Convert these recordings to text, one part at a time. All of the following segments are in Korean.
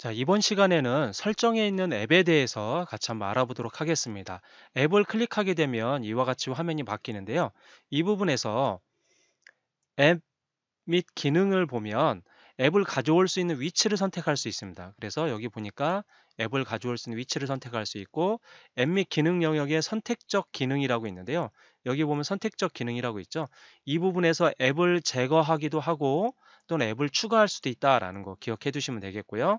자, 이번 시간에는 설정에 있는 앱에 대해서 같이 한번 알아보도록 하겠습니다. 앱을 클릭하게 되면 이와 같이 화면이 바뀌는데요. 이 부분에서 앱 및 기능을 보면 앱을 가져올 수 있는 위치를 선택할 수 있습니다. 그래서 여기 보니까 앱을 가져올 수 있는 위치를 선택할 수 있고 앱 및 기능 영역에 선택적 기능이라고 있는데요. 여기 보면 선택적 기능이라고 있죠. 이 부분에서 앱을 제거하기도 하고 또는 앱을 추가할 수도 있다라는 거 기억해 두시면 되겠고요.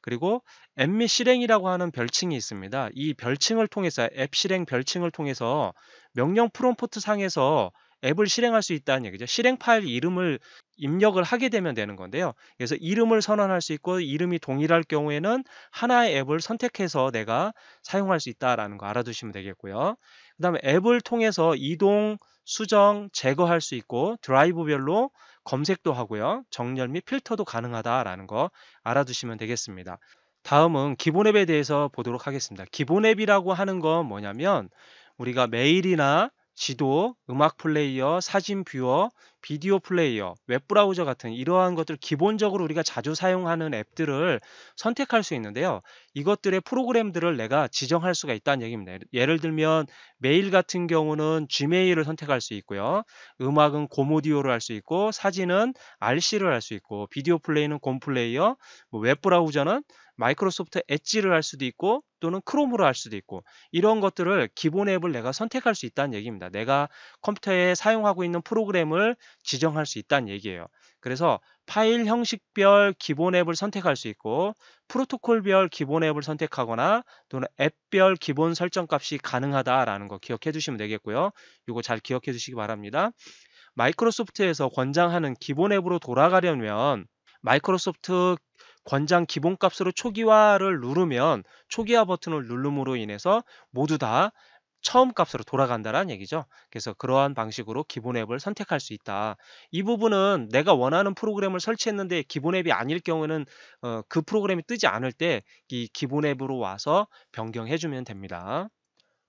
그리고 앱 및 실행이라고 하는 별칭이 있습니다. 이 별칭을 통해서 앱 실행 별칭을 통해서 명령 프롬포트 상에서 앱을 실행할 수 있다는 얘기죠. 실행 파일 이름을 입력을 하게 되면 되는 건데요. 그래서 이름을 선언할 수 있고 이름이 동일할 경우에는 하나의 앱을 선택해서 내가 사용할 수 있다라는 거 알아두시면 되겠고요. 그 다음에 앱을 통해서 이동, 수정, 제거할 수 있고 드라이브별로 검색도 하고요. 정렬 및 필터도 가능하다라는 거 알아두시면 되겠습니다. 다음은 기본 앱에 대해서 보도록 하겠습니다. 기본 앱이라고 하는 건 뭐냐면 우리가 메일이나 지도, 음악 플레이어, 사진 뷰어, 비디오 플레이어, 웹브라우저 같은 이러한 것들 기본적으로 우리가 자주 사용하는 앱들을 선택할 수 있는데요. 이것들의 프로그램들을 내가 지정할 수가 있다는 얘기입니다. 예를 들면 메일 같은 경우는 Gmail을 선택할 수 있고요. 음악은 고모디오를할 수 있고 사진은 RC를 할 수 있고 비디오 플레이는 곰플레이어, 뭐 웹브라우저는 마이크로소프트 엣지를 할 수도 있고 또는 크롬으로 할 수도 있고 이런 것들을 기본 앱을 내가 선택할 수 있다는 얘기입니다. 내가 컴퓨터에 사용하고 있는 프로그램을 지정할 수 있다는 얘기예요. 그래서 파일 형식별 기본 앱을 선택할 수 있고 프로토콜별 기본 앱을 선택하거나 또는 앱별 기본 설정 값이 가능하다라는 거 기억해 두시면 되겠고요. 이거 잘 기억해 주시기 바랍니다. 마이크로소프트에서 권장하는 기본 앱으로 돌아가려면 마이크로소프트 권장 기본값으로 초기화를 누르면 초기화 버튼을 누름으로 인해서 모두 다 처음 값으로 돌아간다는 얘기죠. 그래서 그러한 방식으로 기본 앱을 선택할 수 있다. 이 부분은 내가 원하는 프로그램을 설치했는데 기본 앱이 아닐 경우는 에 어, 그 프로그램이 뜨지 않을 때 이 기본 앱으로 와서 변경해주면 됩니다.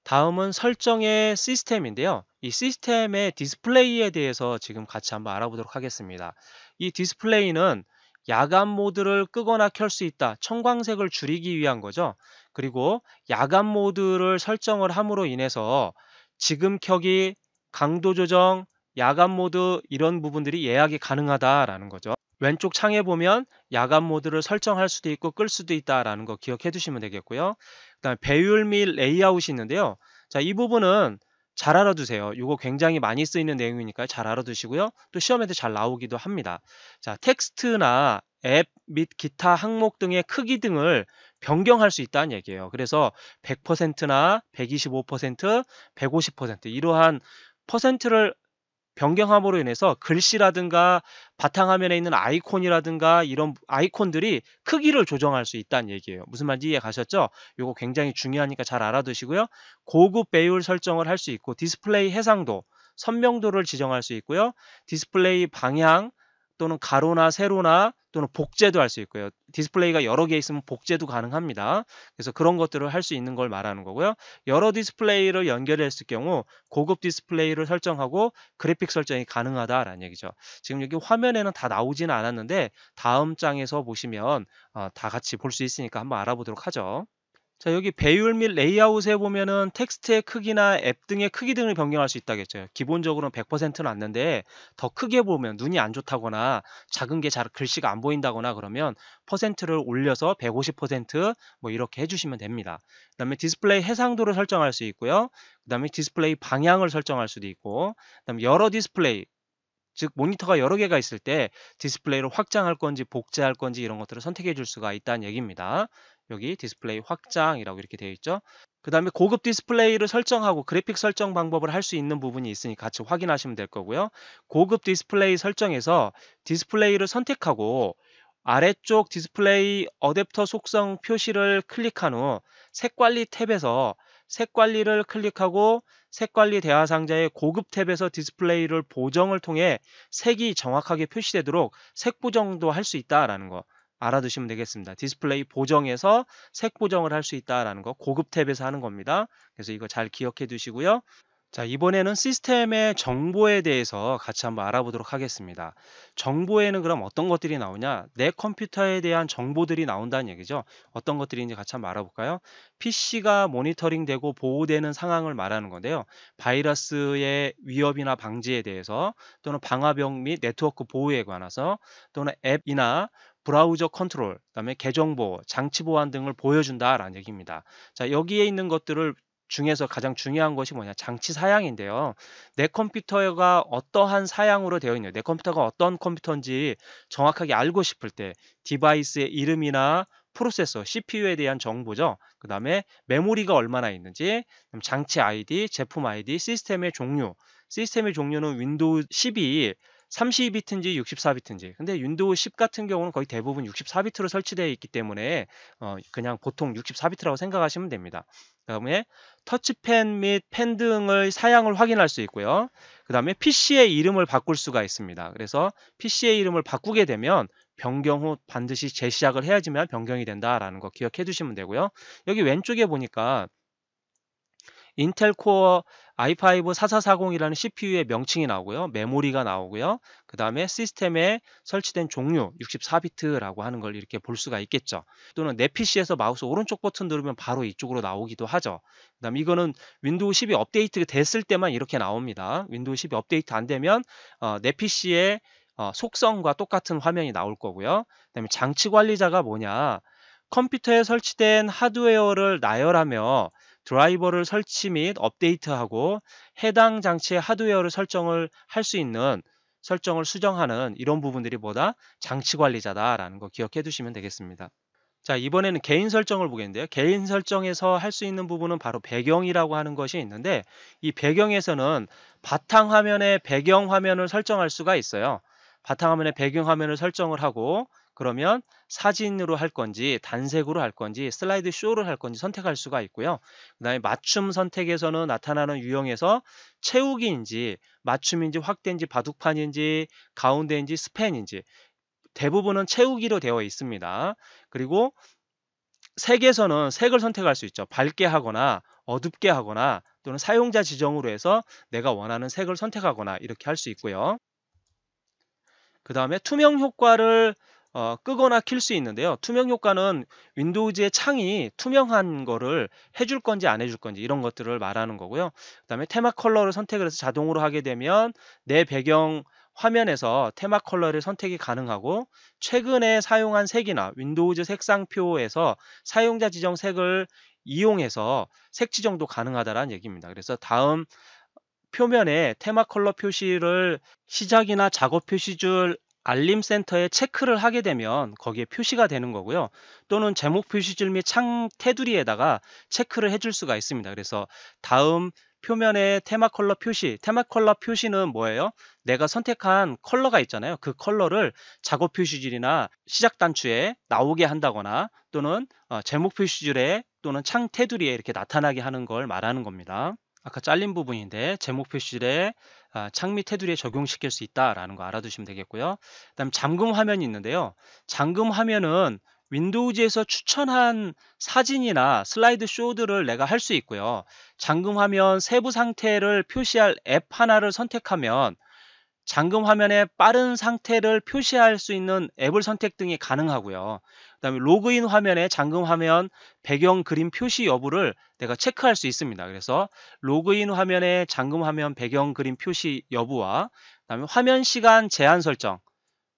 다음은 설정의 시스템인데요. 이 시스템의 디스플레이에 대해서 지금 같이 한번 알아보도록 하겠습니다. 이 디스플레이는 야간 모드를 끄거나 켤 수 있다. 청광색을 줄이기 위한 거죠. 그리고 야간 모드를 설정을 함으로 인해서 지금 켜기, 강도 조정, 야간 모드 이런 부분들이 예약이 가능하다라는 거죠. 왼쪽 창에 보면 야간 모드를 설정할 수도 있고 끌 수도 있다라는 거 기억해 두시면 되겠고요. 그다음 배율 및 레이아웃이 있는데요. 자, 이 부분은 잘 알아두세요. 이거 굉장히 많이 쓰이는 내용이니까 잘 알아두시고요. 또 시험에도 잘 나오기도 합니다. 자, 텍스트나 앱 및 기타 항목 등의 크기 등을 변경할 수 있다는 얘기예요. 그래서 100%나 125%, 150% 이러한 퍼센트를 변경함으로 인해서 글씨라든가 바탕화면에 있는 아이콘이라든가 이런 아이콘들이 크기를 조정할 수 있다는 얘기예요. 무슨 말인지 이해 가셨죠? 이거 굉장히 중요하니까 잘 알아두시고요. 고급 배율 설정을 할 수 있고 디스플레이 해상도, 선명도를 지정할 수 있고요. 디스플레이 방향, 또는 가로나 세로나 또는 복제도 할 수 있고요. 디스플레이가 여러 개 있으면 복제도 가능합니다. 그래서 그런 것들을 할 수 있는 걸 말하는 거고요. 여러 디스플레이를 연결했을 경우 고급 디스플레이를 설정하고 그래픽 설정이 가능하다라는 얘기죠. 지금 여기 화면에는 다 나오지는 않았는데 다음 장에서 보시면 어, 다 같이 볼 수 있으니까 한번 알아보도록 하죠. 자 여기 배율 및 레이아웃에 보면은 텍스트의 크기나 앱 등의 크기 등을 변경할 수 있다겠죠. 기본적으로는 100%는 안는데 더 크게 보면 눈이 안 좋다거나 작은 게 잘 글씨가 안 보인다거나 그러면 퍼센트를 올려서 150%뭐 이렇게 해주시면 됩니다. 그 다음에 디스플레이 해상도를 설정할 수 있고요. 그 다음에 디스플레이 방향을 설정할 수도 있고 그 다음에 여러 디스플레이 즉 모니터가 여러 개가 있을 때 디스플레이를 확장할 건지 복제할 건지 이런 것들을 선택해 줄 수가 있다는 얘기입니다. 여기 디스플레이 확장이라고 이렇게 되어 있죠. 그 다음에 고급 디스플레이를 설정하고 그래픽 설정 방법을 할 수 있는 부분이 있으니 같이 확인하시면 될 거고요. 고급 디스플레이 설정에서 디스플레이를 선택하고 아래쪽 디스플레이 어댑터 속성 표시를 클릭한 후 색관리 탭에서 색관리를 클릭하고 색관리 대화 상자의 고급 탭에서 디스플레이를 보정을 통해 색이 정확하게 표시되도록 색 보정도 할 수 있다라는 거. 알아두시면 되겠습니다. 디스플레이 보정에서 색 보정을 할 수 있다라는 거 고급 탭에서 하는 겁니다. 그래서 이거 잘 기억해 두시고요. 자, 이번에는 시스템의 정보에 대해서 같이 한번 알아보도록 하겠습니다. 정보에는 그럼 어떤 것들이 나오냐? 내 컴퓨터에 대한 정보들이 나온다는 얘기죠. 어떤 것들인지 같이 한번 알아볼까요? PC가 모니터링 되고 보호되는 상황을 말하는 건데요. 바이러스의 위협이나 방지에 대해서 또는 방화병및 네트워크 보호에 관해서 또는 앱이나 브라우저 컨트롤, 그다음에 계정 보호, 장치 보안 등을 보여준다라는 얘기입니다. 자, 여기에 있는 것들을 중에서 가장 중요한 것이 뭐냐 장치 사양인데요 내 컴퓨터가 어떠한 사양으로 되어 있냐내 컴퓨터가 어떤 컴퓨터인지 정확하게 알고 싶을 때 디바이스의 이름이나 프로세서 CPU에 대한 정보죠 그 다음에 메모리가 얼마나 있는지 장치 아이디 제품 아이디 시스템의 종류 시스템의 종류는 윈도우 1 2 32비트인지 64비트인지. 근데 윈도우 10 같은 경우는 거의 대부분 64비트로 설치되어 있기 때문에 어, 그냥 보통 64비트라고 생각하시면 됩니다. 그 다음에 터치펜 및 펜 등의 사양을 확인할 수 있고요. 그 다음에 PC의 이름을 바꿀 수가 있습니다. 그래서 PC의 이름을 바꾸게 되면 변경 후 반드시 재시작을 해야지만 변경이 된다라는 거 기억해 두시면 되고요. 여기 왼쪽에 보니까 인텔 코어 i5 4440이라는 CPU의 명칭이 나오고요. 메모리가 나오고요. 그 다음에 시스템에 설치된 종류 64비트라고 하는 걸 이렇게 볼 수가 있겠죠. 또는 내 PC에서 마우스 오른쪽 버튼 누르면 바로 이쪽으로 나오기도 하죠. 그 다음 에 이거는 윈도우 10이 업데이트 됐을 때만 이렇게 나옵니다. 윈도우 10이 업데이트 안 되면 어, 내 PC에 어, 속성과 똑같은 화면이 나올 거고요. 그 다음에 장치 관리자가 뭐냐 컴퓨터에 설치된 하드웨어를 나열하며 드라이버를 설치 및 업데이트하고 해당 장치의 하드웨어를 설정을 할 수 있는 설정을 수정하는 이런 부분들이 뭐다? 장치 관리자다라는 거 기억해 두시면 되겠습니다. 자 이번에는 개인 설정을 보겠는데요 개인 설정에서 할 수 있는 부분은 바로 배경이라고 하는 것이 있는데 이 배경에서는 바탕화면의 배경화면을 설정할 수가 있어요 바탕화면의 배경화면을 설정을 하고 그러면 사진으로 할 건지 단색으로 할 건지 슬라이드 쇼를 할 건지 선택할 수가 있고요. 그 다음에 맞춤 선택에서는 나타나는 유형에서 채우기인지 맞춤인지 확대인지 바둑판인지 가운데인지 스팬인지 대부분은 채우기로 되어 있습니다. 그리고 색에서는 색을 선택할 수 있죠. 밝게 하거나 어둡게 하거나 또는 사용자 지정으로 해서 내가 원하는 색을 선택하거나 이렇게 할 수 있고요. 그 다음에 투명 효과를 어, 끄거나 킬 수 있는데요. 투명 효과는 윈도우즈의 창이 투명한 거를 해줄 건지 안 해줄 건지 이런 것들을 말하는 거고요. 그 다음에 테마 컬러를 선택을 해서 자동으로 하게 되면 내 배경 화면에서 테마 컬러를 선택이 가능하고 최근에 사용한 색이나 윈도우즈 색상표에서 사용자 지정 색을 이용해서 색 지정도 가능하다는 얘기입니다. 그래서 다음 표면에 테마 컬러 표시를 시작이나 작업 표시줄 알림센터에 체크를 하게 되면 거기에 표시가 되는 거고요. 또는 제목 표시줄 및 창 테두리에다가 체크를 해줄 수가 있습니다. 그래서 다음 표면에 테마 컬러 표시, 테마 컬러 표시는 뭐예요? 내가 선택한 컬러가 있잖아요. 그 컬러를 작업 표시줄이나 시작 단추에 나오게 한다거나 또는 어, 제목 표시줄에 또는 창 테두리에 이렇게 나타나게 하는 걸 말하는 겁니다. 아까 잘린 부분인데 제목 표시줄에 아, 창미 테두리에 적용시킬 수 있다라는 거 알아두시면 되겠고요. 그다음 잠금 화면이 있는데요. 잠금 화면은 윈도우즈에서 추천한 사진이나 슬라이드 쇼들을 내가 할 수 있고요. 잠금 화면 세부 상태를 표시할 앱 하나를 선택하면 잠금 화면에 빠른 상태를 표시할 수 있는 앱을 선택 등이 가능하고요. 그다음에 로그인 화면에 잠금 화면 배경 그림 표시 여부를 내가 체크할 수 있습니다. 그래서 로그인 화면에 잠금 화면 배경 그림 표시 여부와 그다음에 화면 시간 제한 설정,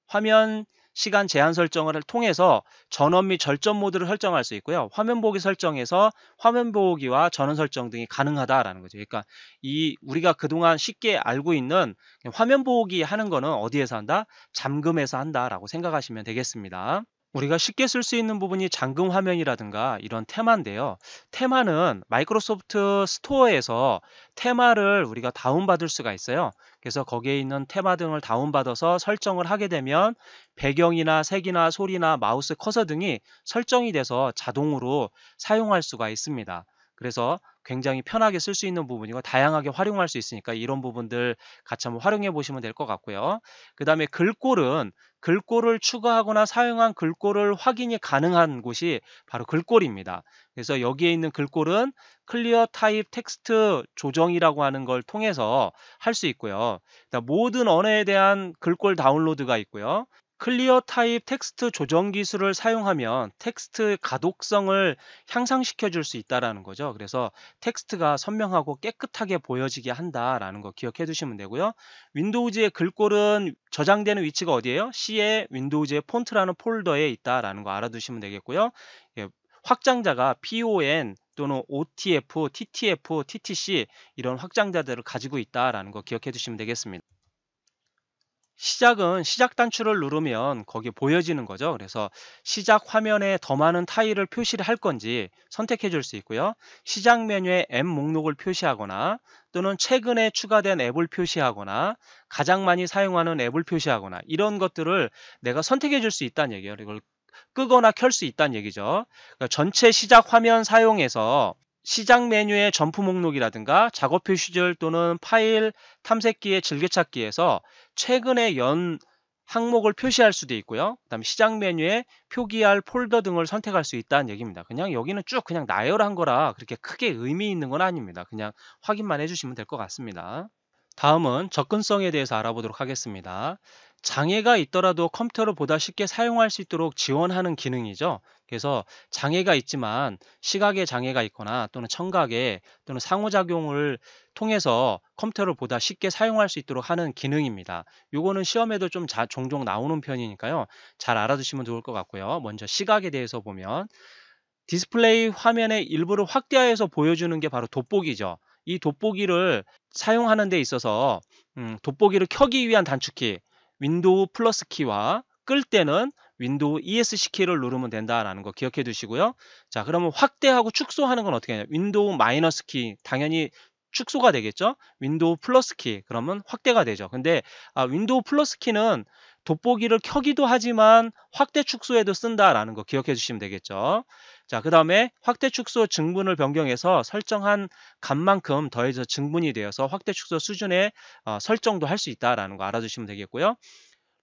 화면 시간 제한 설정을 통해서 전원 및 절전 모드를 설정할 수 있고요. 화면 보기 설정에서 화면 보기와 전원 설정 등이 가능하다라는 거죠. 그러니까 이 우리가 그동안 쉽게 알고 있는 화면 보기 하는 거는 어디에서 한다? 잠금에서 한다라고 생각하시면 되겠습니다. 우리가 쉽게 쓸 수 있는 부분이 잠금 화면이라든가 이런 테마인데요. 테마는 마이크로소프트 스토어에서 테마를 우리가 다운받을 수가 있어요. 그래서 거기에 있는 테마 등을 다운받아서 설정을 하게 되면 배경이나 색이나 소리나 마우스 커서 등이 설정이 돼서 자동으로 사용할 수가 있습니다. 그래서 굉장히 편하게 쓸 수 있는 부분이고 다양하게 활용할 수 있으니까 이런 부분들 같이 한번 활용해 보시면 될 것 같고요. 그 다음에 글꼴은 글꼴을 추가하거나 사용한 글꼴을 확인이 가능한 곳이 바로 글꼴입니다. 그래서 여기에 있는 글꼴은 클리어 타입 텍스트 조정이라고 하는 걸 통해서 할 수 있고요. 모든 언어에 대한 글꼴 다운로드가 있고요. 클리어 타입 텍스트 조정 기술을 사용하면 텍스트 가독성을 향상시켜 줄 수 있다라는 거죠. 그래서 텍스트가 선명하고 깨끗하게 보여지게 한다라는 거 기억해 두시면 되고요. 윈도우즈의 글꼴은 저장되는 위치가 어디예요? c 에 윈도우즈의 폰트라는 폴더에 있다라는 거 알아두시면 되겠고요. 예, 확장자가 PON 또는 OTF, TTF, TTC 이런 확장자들을 가지고 있다라는 거 기억해 두시면 되겠습니다. 시작은 시작 단추를 누르면 거기 보여지는 거죠. 그래서 시작 화면에 더 많은 타일을 표시를 할 건지 선택해 줄 수 있고요. 시작 메뉴에 앱 목록을 표시하거나 또는 최근에 추가된 앱을 표시하거나 가장 많이 사용하는 앱을 표시하거나 이런 것들을 내가 선택해 줄 수 있다는 얘기예요. 이걸 끄거나 켤 수 있다는 얘기죠. 그러니까 전체 시작 화면 사용해서 시작 메뉴의 점프 목록이라든가 작업 표시절 또는 파일 탐색기의 즐겨찾기에서 최근의연 항목을 표시할 수도 있고요. 그다음에 시장 메뉴에 표기할 폴더 등을 선택할 수 있다는 얘기입니다. 그냥 여기는 쭉 그냥 나열한 거라 그렇게 크게 의미 있는 건 아닙니다. 그냥 확인만 해주시면 될 것 같습니다. 다음은 접근성에 대해서 알아보도록 하겠습니다. 장애가 있더라도 컴퓨터를 보다 쉽게 사용할 수 있도록 지원하는 기능이죠. 그래서 장애가 있지만 시각에 장애가 있거나 또는 청각에 또는 상호작용을 통해서 컴퓨터를 보다 쉽게 사용할 수 있도록 하는 기능입니다. 요거는 시험에도 좀 자, 종종 나오는 편이니까요. 잘 알아두시면 좋을 것 같고요. 먼저 시각에 대해서 보면 디스플레이 화면의 일부를 확대하여서 보여주는 게 바로 돋보기죠. 이 돋보기를 사용하는 데 있어서 음, 돋보기를 켜기 위한 단축키 윈도우 플러스 키와 끌 때는 윈도우 ESC 키를 누르면 된다라는 거 기억해 두시고요. 자, 그러면 확대하고 축소하는 건 어떻게 하냐? 윈도우 마이너스 키 당연히 축소가 되겠죠. 윈도우 플러스 키 그러면 확대가 되죠. 근데 아, 윈도우 플러스 키는 돋보기를 켜기도 하지만 확대 축소에도 쓴다라는 거 기억해 주시면 되겠죠. 자, 그 다음에 확대 축소 증분을 변경해서 설정한 값만큼 더해서 증분이 되어서 확대 축소 수준의 어, 설정도 할 수 있다라는 거알아주시면 되겠고요.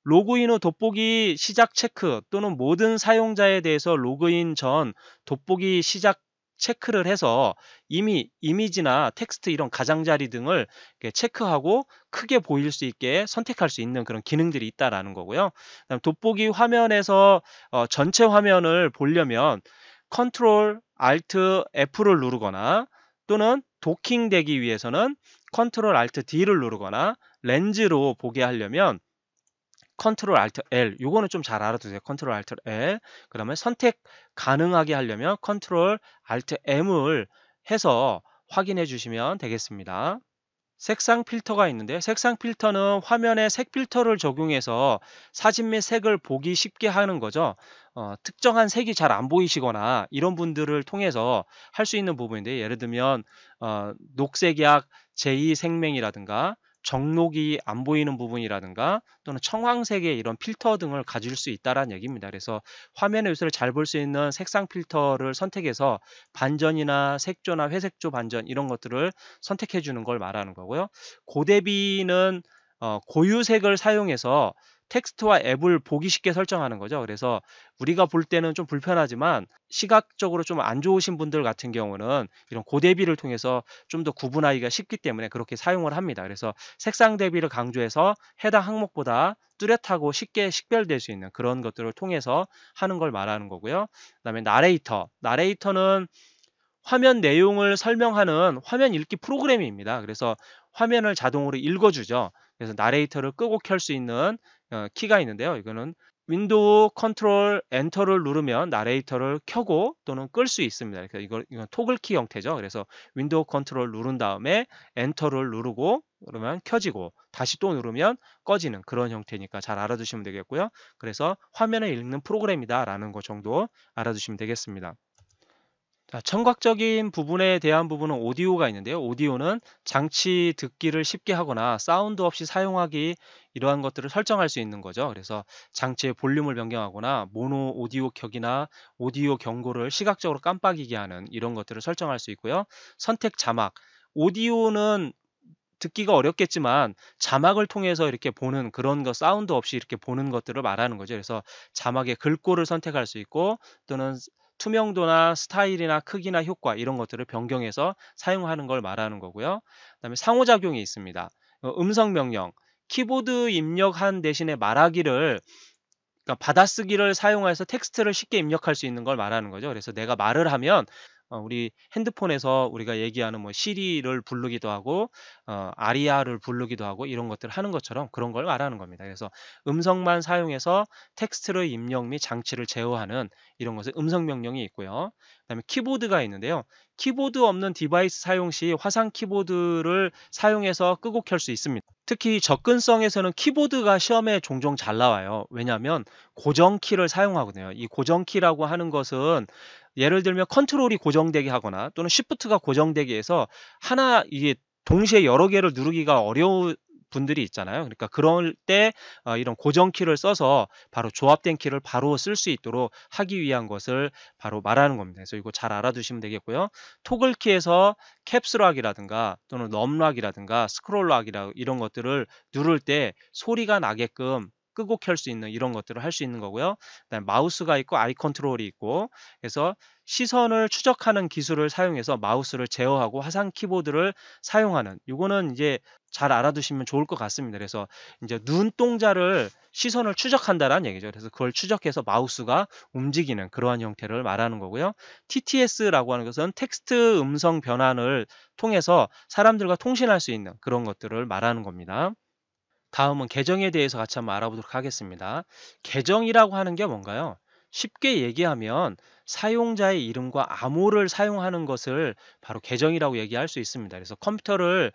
로그인 후 돋보기 시작 체크 또는 모든 사용자에 대해서 로그인 전 돋보기 시작 체크를 해서 이미 이미지나 텍스트 이런 가장자리 등을 체크하고 크게 보일 수 있게 선택할 수 있는 그런 기능들이 있다라는 거고요. 돋보기 화면에서 어, 전체 화면을 보려면 컨트롤 알트 F를 누르거나 또는 도킹되기 위해서는 컨트롤 알트 D를 누르거나 렌즈로 보게 하려면 컨트롤 알트 L 요거는 좀 잘 알아두세요 컨트롤 알트 L 그러면 선택 가능하게 하려면 컨트롤 알트 M을 해서 확인해 주시면 되겠습니다 색상 필터가 있는데 색상 필터는 화면에 색 필터를 적용해서 사진 및 색을 보기 쉽게 하는 거죠 어, 특정한 색이 잘 안 보이시거나 이런 분들을 통해서 할 수 있는 부분인데 예를 들면 어, 녹색약 제2생명이라든가 정록이 안 보이는 부분이라든가 또는 청황색의 이런 필터 등을 가질 수 있다라는 얘기입니다. 그래서 화면의 요소를 잘 볼 수 있는 색상 필터를 선택해서 반전이나 색조나 회색조 반전 이런 것들을 선택해 주는 걸 말하는 거고요. 고대비는 어, 고유색을 사용해서 텍스트와 앱을 보기 쉽게 설정하는 거죠. 그래서 우리가 볼 때는 좀 불편하지만 시각적으로 좀 안 좋으신 분들 같은 경우는 이런 고대비를 통해서 좀 더 구분하기가 쉽기 때문에 그렇게 사용을 합니다. 그래서 색상 대비를 강조해서 해당 항목보다 뚜렷하고 쉽게 식별될 수 있는 그런 것들을 통해서 하는 걸 말하는 거고요. 그다음에 나레이터. 나레이터는 화면 내용을 설명하는 화면 읽기 프로그램입니다. 그래서 화면을 자동으로 읽어주죠. 그래서 나레이터를 끄고 켤 수 있는 어, 키가 있는데요. 이거는 윈도우 컨트롤 엔터를 누르면 나레이터를 켜고 또는 끌 수 있습니다. 그래서 이거 이건 토글키 형태죠. 그래서 윈도우 컨트롤 누른 다음에 엔터를 누르고 그러면 켜지고 다시 또 누르면 꺼지는 그런 형태니까 잘 알아두시면 되겠고요. 그래서 화면을 읽는 프로그램이다라는 것 정도 알아두시면 되겠습니다. 아, 청각적인 부분에 대한 부분은 오디오가 있는데요. 오디오는 장치 듣기를 쉽게 하거나 사운드 없이 사용하기 이러한 것들을 설정할 수 있는 거죠. 그래서 장치의 볼륨을 변경하거나 모노 오디오 격이나 오디오 경고를 시각적으로 깜빡이게 하는 이런 것들을 설정할 수 있고요. 선택 자막. 오디오는 듣기가 어렵겠지만 자막을 통해서 이렇게 보는 그런 거 사운드 없이 이렇게 보는 것들을 말하는 거죠. 그래서 자막의 글꼴을 선택할 수 있고 또는 투명도나 스타일이나 크기나 효과 이런 것들을 변경해서 사용하는 걸 말하는 거고요. 그다음에 상호작용이 있습니다. 어, 음성 명령, 키보드 입력한 대신에 말하기를 그러니까 받아쓰기를 사용해서 텍스트를 쉽게 입력할 수 있는 걸 말하는 거죠. 그래서 내가 말을 하면 어, 우리 핸드폰에서 우리가 얘기하는 뭐 시리를 부르기도 하고 어, 아리아를 부르기도 하고 이런 것들을 하는 것처럼 그런 걸 말하는 겁니다. 그래서 음성만 사용해서 텍스트를 입력 및 장치를 제어하는 이런 것은 음성 명령이 있고요. 그다음에 키보드가 있는데요. 키보드 없는 디바이스 사용 시 화상 키보드를 사용해서 끄고 켤 수 있습니다. 특히 접근성에서는 키보드가 시험에 종종 잘 나와요. 왜냐하면 고정키를 사용하거든요. 이 고정키라고 하는 것은 예를 들면 컨트롤이 고정되게 하거나 또는 시프트가 고정되게 해서 하나 이게 동시에 여러 개를 누르기가 어려운 분들이 있잖아요. 그러니까 그럴 때 어, 이런 고정 키를 써서 바로 조합된 키를 바로 쓸 수 있도록 하기 위한 것을 바로 말하는 겁니다. 그래서 이거 잘 알아두시면 되겠고요. 토글 키에서 캡스락이라든가 또는 럼락이라든가 스크롤락이라 이런 것들을 누를 때 소리가 나게끔 끄고 켤 수 있는 이런 것들을 할 수 있는 거고요. 그다음 마우스가 있고 아이 컨트롤이 있고 그래서 시선을 추적하는 기술을 사용해서 마우스를 제어하고 화상 키보드를 사용하는 이거는 이제 잘 알아두시면 좋을 것 같습니다. 그래서 이제 눈동자를 시선을 추적한다라는 얘기죠. 그래서 그걸 추적해서 마우스가 움직이는 그러한 형태를 말하는 거고요. TTS라고 하는 것은 텍스트 음성 변환을 통해서 사람들과 통신할 수 있는 그런 것들을 말하는 겁니다. 다음은 계정에 대해서 같이 한번 알아보도록 하겠습니다. 계정이라고 하는 게 뭔가요? 쉽게 얘기하면 사용자의 이름과 암호를 사용하는 것을 바로 계정이라고 얘기할 수 있습니다. 그래서 컴퓨터를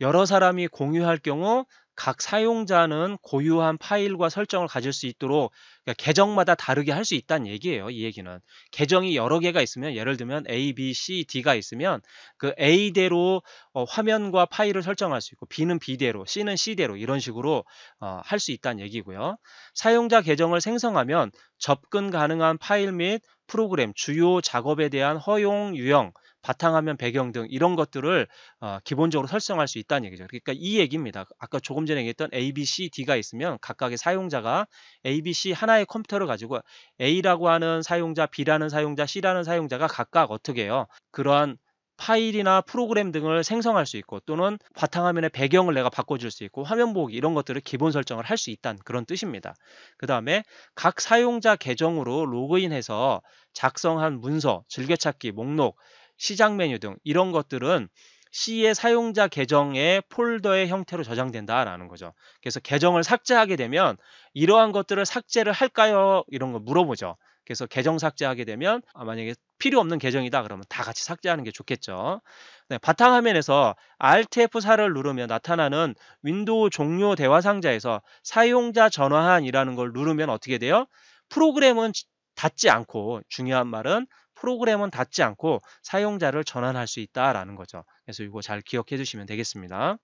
여러 사람이 공유할 경우 각 사용자는 고유한 파일과 설정을 가질 수 있도록 그러니까 계정마다 다르게 할 수 있다는 얘기예요. 이 얘기는 계정이 여러 개가 있으면 예를 들면 A, B, C, D가 있으면 그 A대로 어, 화면과 파일을 설정할 수 있고 B는 B대로, C는 C대로 이런 식으로 어, 할수 있다는 얘기고요. 사용자 계정을 생성하면 접근 가능한 파일 및 프로그램, 주요 작업에 대한 허용 유형, 바탕화면 배경 등 이런 것들을 어, 기본적으로 설정할 수 있다는 얘기죠. 그러니까 이 얘기입니다. 아까 조금 전에 얘기했던 A, B, C, D가 있으면 각각의 사용자가 A, B, C 하나의 컴퓨터를 가지고 A라고 하는 사용자, B라는 사용자, C라는 사용자가 각각 어떻게 해요? 그러한 파일이나 프로그램 등을 생성할 수 있고 또는 바탕화면의 배경을 내가 바꿔줄 수 있고 화면 보기 이런 것들을 기본 설정을 할 수 있다는 그런 뜻입니다. 그 다음에 각 사용자 계정으로 로그인해서 작성한 문서, 즐겨찾기, 목록 시작 메뉴 등 이런 것들은 C의 사용자 계정의 폴더의 형태로 저장된다라는 거죠. 그래서 계정을 삭제하게 되면 이러한 것들을 삭제를 할까요? 이런 걸 물어보죠. 그래서 계정 삭제하게 되면 아, 만약에 필요 없는 계정이다 그러면 다 같이 삭제하는 게 좋겠죠. 네, 바탕화면에서 Alt F4를 누르면 나타나는 윈도우 종료 대화 상자에서 사용자 전환이라는 걸 누르면 어떻게 돼요? 프로그램은 닫지 않고 중요한 말은 프로그램은 닫지 않고 사용자를 전환할 수 있다라는 거죠. 그래서 이거 잘 기억해 주시면 되겠습니다.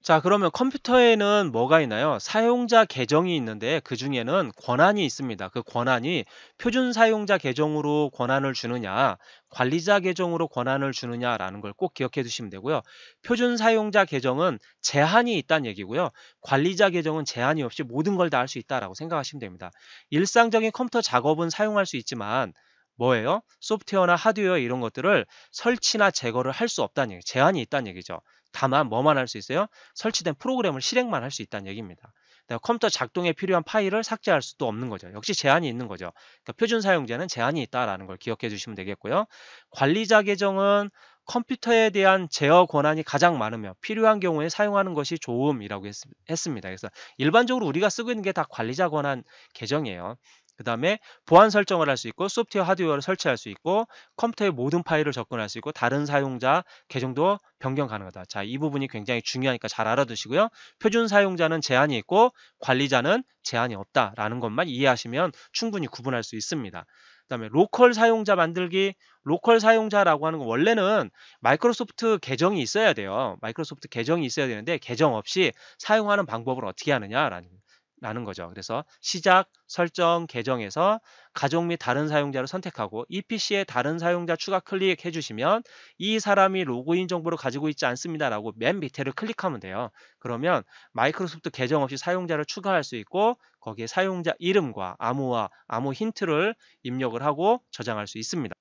자 그러면 컴퓨터에는 뭐가 있나요? 사용자 계정이 있는데 그 중에는 권한이 있습니다. 그 권한이 표준 사용자 계정으로 권한을 주느냐 관리자 계정으로 권한을 주느냐라는 걸 꼭 기억해 두시면 되고요. 표준 사용자 계정은 제한이 있다는 얘기고요. 관리자 계정은 제한이 없이 모든 걸 다 할 수 있다라고 생각하시면 됩니다. 일상적인 컴퓨터 작업은 사용할 수 있지만 뭐예요? 소프트웨어나 하드웨어 이런 것들을 설치나 제거를 할 수 없다는 얘기, 제한이 있다는 얘기죠. 다만 뭐만 할 수 있어요? 설치된 프로그램을 실행만 할 수 있다는 얘기입니다. 그러니까 컴퓨터 작동에 필요한 파일을 삭제할 수도 없는 거죠. 역시 제한이 있는 거죠. 그러니까 표준 사용자는 제한이 있다라는 걸 기억해 주시면 되겠고요. 관리자 계정은 컴퓨터에 대한 제어 권한이 가장 많으며 필요한 경우에 사용하는 것이 좋음이라고 했, 습니다 그래서 일반적으로 우리가 쓰고 있는 게 다 관리자 권한 계정이에요. 그 다음에 보안 설정을 할 수 있고 소프트웨어 하드웨어를 설치할 수 있고 컴퓨터의 모든 파일을 접근할 수 있고 다른 사용자 계정도 변경 가능하다. 자, 이 부분이 굉장히 중요하니까 잘 알아두시고요. 표준 사용자는 제한이 있고 관리자는 제한이 없다라는 것만 이해하시면 충분히 구분할 수 있습니다. 그 다음에 로컬 사용자 만들기 로컬 사용자라고 하는 건 원래는 마이크로소프트 계정이 있어야 돼요 마이크로소프트 계정이 있어야 되는데 계정 없이 사용하는 방법을 어떻게 하느냐라는 라는 거죠. 그래서 시작, 설정, 계정에서 가족 및 다른 사용자를 선택하고 e p c 에 다른 사용자 추가 클릭해 주시면 이 사람이 로그인 정보를 가지고 있지 않습니다 라고 맨 밑에를 클릭하면 돼요. 그러면 마이크로소프트 계정 없이 사용자를 추가할 수 있고 거기에 사용자 이름과 암호와 암호 힌트를 입력을 하고 저장할 수 있습니다.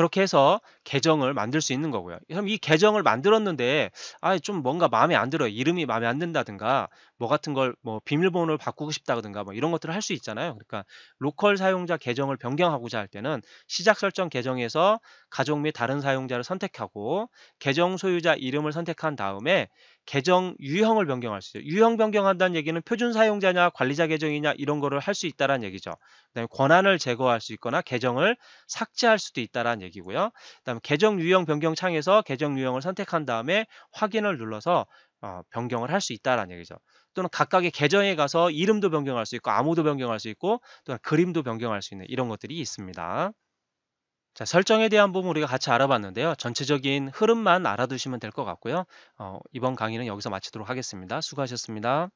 그렇게 해서 계정을 만들 수 있는 거고요. 그럼 이 계정을 만들었는데 아 좀 뭔가 마음에 안 들어요. 이름이 마음에 안 든다든가 뭐 같은 걸 뭐 비밀번호를 바꾸고 싶다든가 뭐 이런 것들을 할 수 있잖아요. 그러니까 로컬 사용자 계정을 변경하고자 할 때는 시작 설정 계정에서 가족 및 다른 사용자를 선택하고 계정 소유자 이름을 선택한 다음에 계정 유형을 변경할 수 있어요. 유형 변경한다는 얘기는 표준 사용자냐 관리자 계정이냐 이런 거를 할 수 있다라는 얘기죠. 그다음에 권한을 제거할 수 있거나 계정을 삭제할 수도 있다라는 얘기고요. 그다음에 계정 유형 변경 창에서 계정 유형을 선택한 다음에 확인을 눌러서 어, 변경을 할 수 있다라는 얘기죠. 또는 각각의 계정에 가서 이름도 변경할 수 있고 암호도 변경할 수 있고 또는 그림도 변경할 수 있는 이런 것들이 있습니다. 자, 설정에 대한 부분 우리가 같이 알아봤는데요. 전체적인 흐름만 알아두시면 될 것 같고요. 어, 이번 강의는 여기서 마치도록 하겠습니다. 수고하셨습니다.